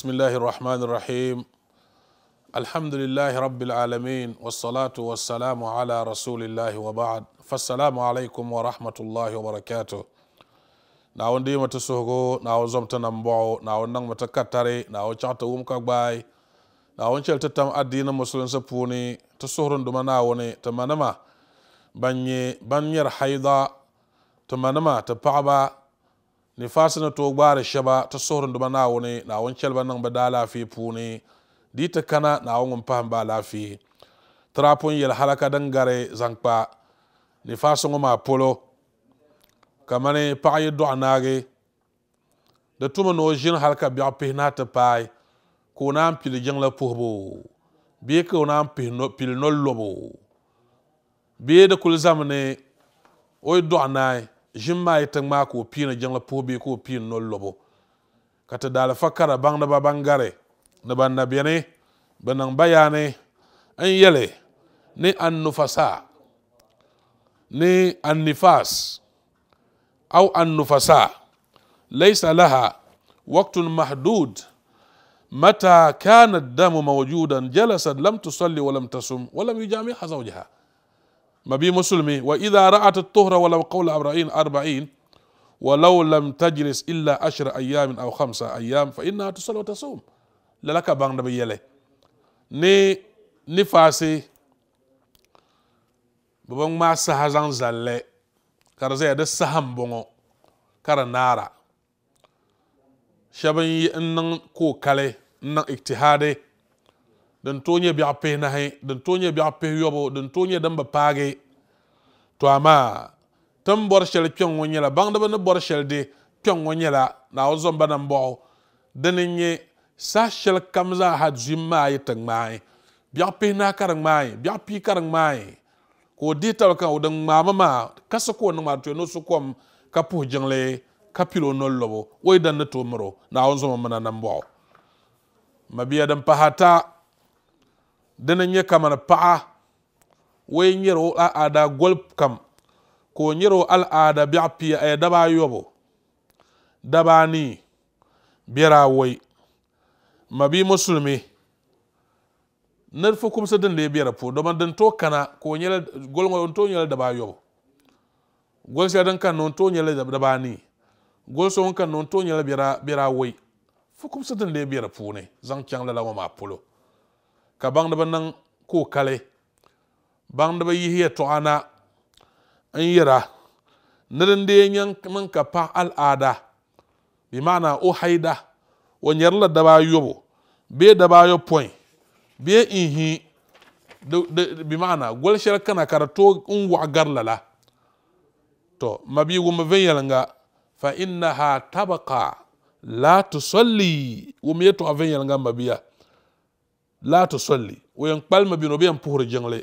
بسم الله الرحمن الرحيم الحمد لله رب العالمين والصلاة والسلام على رسول الله وبعد فالسلام عليكم ورحمة الله وبركاته ناون ديما تسوهو ناون زمت نمبو ناون نغم تكتري ناون شعت ومكاك باي ناون شل تتم الدين مسلم سبوني تسوهرن دوما ناوني تمانما بني بني رحيضا تمانما تبعبا ni fasina to gbara shaba ta sohrin duma na wuni na wun kelba nan ba da lafi puni di ta kana na wun paham ba lafi trapun yel halaka dan gare zankpa ni fasin ma polo kamani paɣa yi dɔɣi naagi di tuma ni o ʒini hali ka biɛɣu pihi na ti paai ka o naan pili jiŋla puhibu bee ka o naan pili noli lobo bee di kuli zami ni o yi dɔɣi naai jimma ita ma ko pina jangla pobe ko pina no lobo kata dala fakara bang da bangare na ban na biyane banan bayane an yele ni an nufasa ni an nifas aw an nufasa laysa laha waqtun mahdud mata damu mawjudan jalasat lam tusalli wa lam tasum wa lam yujami zawjaha ma bi musulmi wa idha ra'at at أربعين walau ولو لم تجلس إلا عشر أيام أو خمسة أيام فإنها تصل وتصوم لك بان دبي يلي ني ني فاسي ببن ما سهزان زالي كار زي هذا سهم بونو كار نارا شبن ينن كو كالي نن اجتهادي den tonye biya pe na he den tonye biya pe yobo den tonye dan ba page to amma tan bor shel shɛli wonya la nyɛla da ni bor shɛli de kyon wonya la na o zomba nan bo den nye shɛli kam kamza ha jimma yi ti tan mai biya pe na karang mai biya pi karang mai ko dihi tal kan odan mama ma kasa ko nan ma to no su kom ka puhi jiŋli ka pili o noli lobo o wo dan na to mro na o na nan bɔɣu mabiya din pahi ata. dina nyɛ kamani paɣa wee n nyɛri o al'aada goli kam ka o nyɛri o al'aada biɛɣu pia ɛɛ eh, daba dabaanii biɛla awɔi ma bia musulumi nirifu kumsi din lee be puuni domin din tooi kana ka o nyɛla goli ŋɔ n tooi nyɛla dabaayobu goli shɛli din kanna n tooi nyɛla dabaanii goli so ŋun kanna n tooi nyɛla biɛla awɔi fukumsi din lee biara puuni zaŋ chaŋ lala ŋɔ maa polo ka baŋdiba niŋ ka o kali yi yihiya tɔɣa na n yira ni da deei nyɛ ka pa al'ada bi maana o haida o nyɛrila yo bee be bee ihi bi maana goli shɛli kana ka di tooi n waɣa gari lala to mabiigu mi viɛnyɛlinga fa innaha tabqa la tusalli wumi yɛtɔɣa viɛnyɛlinga mabiya la tusalli o yan kpalma bino be yan puhuri jiŋli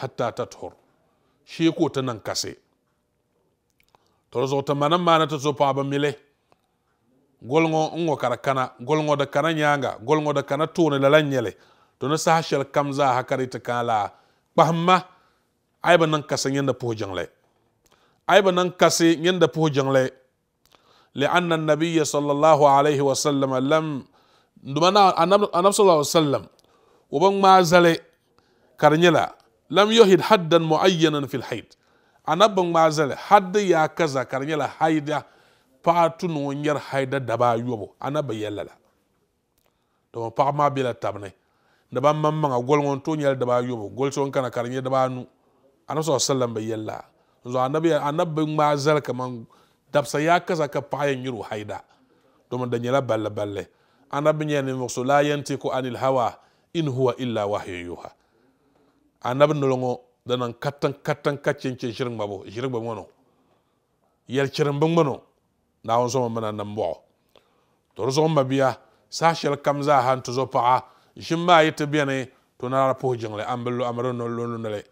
hatta shi ko ti niŋ kasi to zuɣu ti manim maani ti zo paɣaba mile golŋo n ŋɔ ka di kana golŋo di kana nyaanga golŋo da kana tooni lala n nyɛli to ni saha shɛli kam zaa ha ka di ti kaa laa kpahimma a yi bi niŋ kasi nyindi puhi jiŋli a yi bi niŋ kasi nyindi puhi jiŋli lianna nabiya sallallahu alaihi wasallam lam dumana anam sallallahu sallam uban ma zale karnyela lam yuhid haddan muayyanan fil hayd anabban ma zale hadda ya kaza karnyela haida patu nonyar haida daba yobo anabba yallala to paɣa maa bela tabi ni di ban maŋ maŋa to ŋun daba nyɛli goli so n kana ka di nyɛ dibaanu anabi saa sallam bi yɛlila n zo anabi bi ŋmaa zali kaman dabsa ya kaza ka paɣa yɛn nyuri o haida domi di balle balli balli annabi ñeni mo so la ko anil hawa in huwa illa wahyu yuha annabi nolongo danan katan katan katchen ce shirin babo shirin babo ngono yel shirin babo ngono na won so mana nan bo to zo mabiya sa shel kam han to zo pa'a shin ma yi ta to na ra po jingle ambelu amaro no lo no le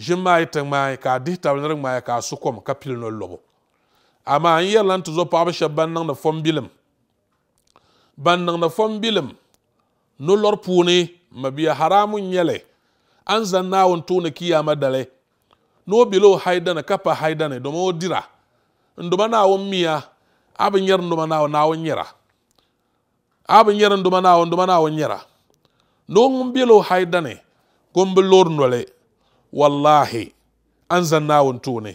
shin ma yi ta ka di ta may ka su kom ka no lobo amma an yelan to zo pa'a shabban nan na fombilim bilim ban niŋdi fombilim nolori puuni ma biya haramun nyɛli an zan naawuni tooni kiyama dali ni o bela o haidani ka pa haidani domi o dira n duma naawuni miya a bi nyɛri duma na naawuni nyɛra a bi nyɛri duma naawuni duma naawuni nyɛra ni o ŋun bela o haidani ko n bi lori noli wallahi an zan naawuni tooni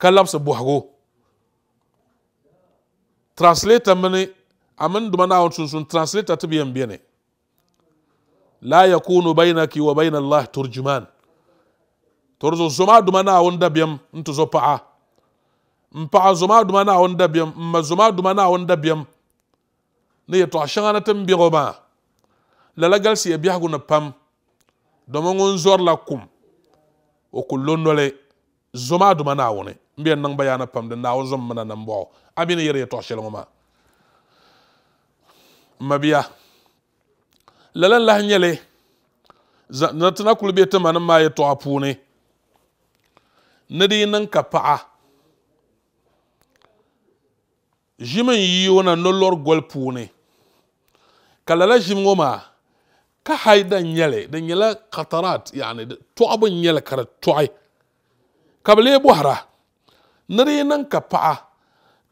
ka labisi bɔhigu translator mini amin duma na sun sun translator ta biyan biya ne la yakunu bainaki wa bain Allah turjuman torzo zoma duma na wanda biyan in to zo pa'a in pa'a zoma duma na wanda biyan in ma zoma duma na wanda biyan ne ya to a shanga na tan biyo ma lala galsi ya e biya guna pam domin un zor la kum o kullun nole zoma duma na wone biyan nan bayana pam da na won zom mana nan bo abin yare ya to shelo ma mabiya lalan lahi nyɛli na ti na kuli bɛ ma ni maa yɛtɔɣa puuni ni di niŋ ka paɣa ʒimi n yi o na no lɔri goli puuni ka lala ʒimi ŋɔ maa ka haida n nyɛli di nyɛla katarat yani tɔɣabu n nyɛli ka di tɔɣi ka bi lee bɔhira ni di niŋ ka paɣa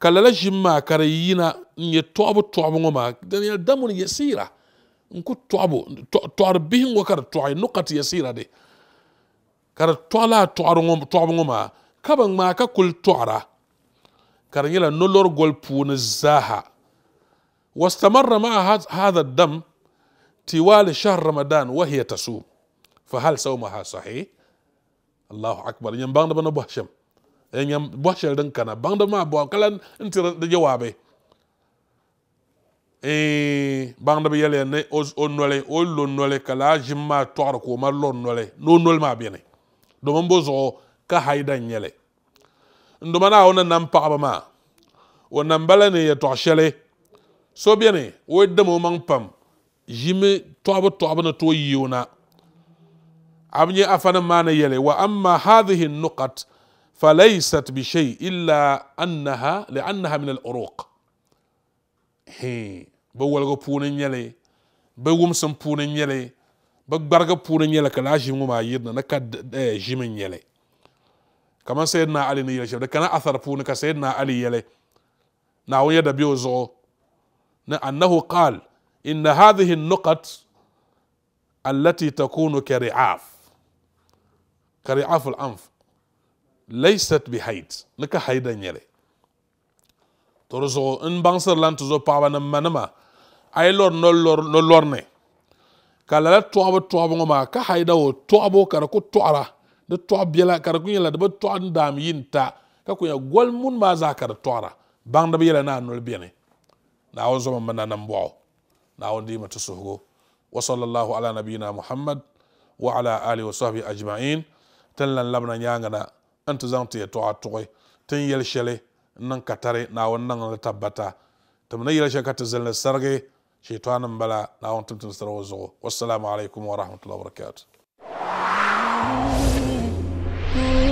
ka lala ʒim maa ka di yina n nyɛ tɔɣibu tɔɣibu ŋɔ maa daniel damun yasira n ku tɔɣibu tɔɣiri bihi ŋɔ ka di tɔɣi nukati yasira de ka di tɔɣi laa tɔɣibu ŋɔ maa ka bi ŋmaa ka kuli tɔɣira ka di nyɛla nolori goli puuni zaaha واستمر مع هذا الدم طوال شهر رمضان وهي تصوم فهل صومها صحيح الله أكبر ينبغي بنا بهشم nyam bɔh shɛli din kana baŋdi maa bɔm kala n tiri di jawaabi baŋdibi yɛliya ni o noli o lo noli ka laa ʒim maa tɔɣiri ka o ma lo noli ni o noli maa beni domin bo zuɣu ka haida n nyɛli n duma naa o ni nam paɣaba maa o nam bala ni yɛtɔɣa shɛli so beni o dam o maŋ pam ʒimi tɔhibu tɔhibu ni tooi yi o na a bi nyɛ afa nim maa ni yɛli wa amma hadhihi nuqat فليست بشيء إلا أنها لأنها من الأروق هي بولغ بون يلي بوم سم بون يلي بغبرغ بون يلي كلا جيم ما يدنا نكا جيم يلي كما سيدنا علي نيلي شبدا كان أثر بون سيدنا علي يلي ناو يدا بيوزو أنه قال إن هذه النقط التي تكون كرعاف كرعاف الأنف laisat bi hayd lika hayda nyere toro zo n bangsar lan to zo pawa na manama ay lor no lor no ka kala la toabo toabo ma ka hayda wo toabo kara ko toara de toab yela kara ko yela de ba toan dam yinta ka ko ya gol mun ma za di toara bang da yela na no biene na wo zo mi na mbo na wo di mata sugo wa sallallahu ala nabiyina muhammad wa ala alihi wa sahbihi ajma'in tallan labna nyangana n ti zaŋ ti yɛltɔɣa tuɣi ti n yɛli shɛli n niŋ ka tari naawuni niŋli tabbata ti mi ni yɛli shɛli ka ti zilini sarigi sheetɔɣa nim bala naawuni tim tim sari zuɣu wasalaamu alaikum wa rahmatullahi wa